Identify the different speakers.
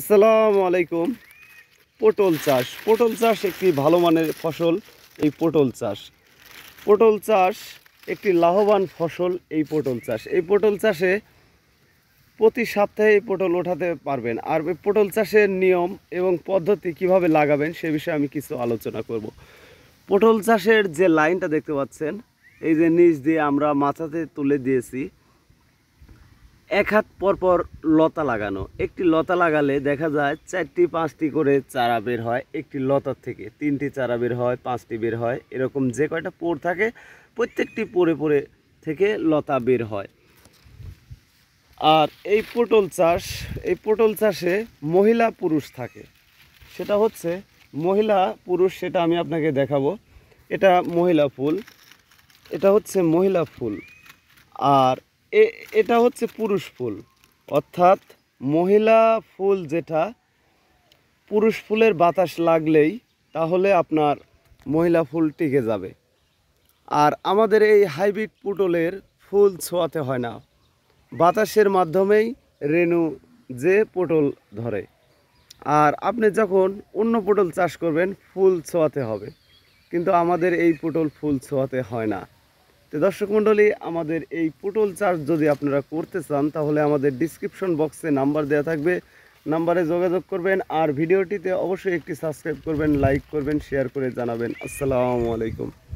Speaker 1: আসসালামু আলাইকুম পটল চাষ পটল চাষ একটি ভালো মানের ফসল এই পটল চাষ পটল চাষ একটি লাভবান ফসল এই পটল চাষ এই পটল চাষে প্রতি সপ্তাহে এই পটল ওঠাতে পারবেন আর এই পটল চাষের নিয়ম এবং পদ্ধতি কিভাবে লাগাবেন সে বিষয়ে আমি কিছু আলোচনা করব পটল চাষের যে লাইনটা দেখতে পাচ্ছেন এই যে নিচ দিয়ে আমরা মাথাতে তুলে দিয়েছি এক হাত পরপর লতা লাগানো একটি লতা লাগালে দেখা যায় চারটি পাঁচটি করে চারা বের হয় একটি লতার থেকে তিনটি চারা বের হয় পাঁচটি বের হয় এরকম যে কয়টা পোর থাকে প্রত্যেকটি পরে পরে থেকে লতা বের হয় আর এই পটল চাষ এই পটল চাষে মহিলা পুরুষ থাকে সেটা হচ্ছে মহিলা পুরুষ সেটা আমি আপনাকে দেখাবো এটা মহিলা ফুল এটা হচ্ছে মহিলা ফুল আর এটা হচ্ছে পুরুষ ফুল অর্থাৎ মহিলা ফুল যেটা পুরুষ ফুলের বাতাস লাগলেই তাহলে আপনার মহিলা ফুল টিকে যাবে আর আমাদের এই হাইব্রিড পুটলের ফুল ছোঁয়াতে হয় না বাতাসের মাধ্যমেই রেনু যে পটল ধরে আর আপনি যখন অন্য পটল চাষ করবেন ফুল ছোঁয়াতে হবে কিন্তু আমাদের এই পটল ফুল ছোঁয়াতে হয় না তো দর্শক মণ্ডলী আমাদের এই পটল চার্জ যদি আপনারা করতে চান তাহলে আমাদের ডিসক্রিপশন বক্সে নাম্বার দেওয়া থাকবে নাম্বারে যোগাযোগ করবেন আর ভিডিওটিতে অবশ্যই একটি সাবস্ক্রাইব করবেন লাইক করবেন শেয়ার করে জানাবেন আসসালামু আলাইকুম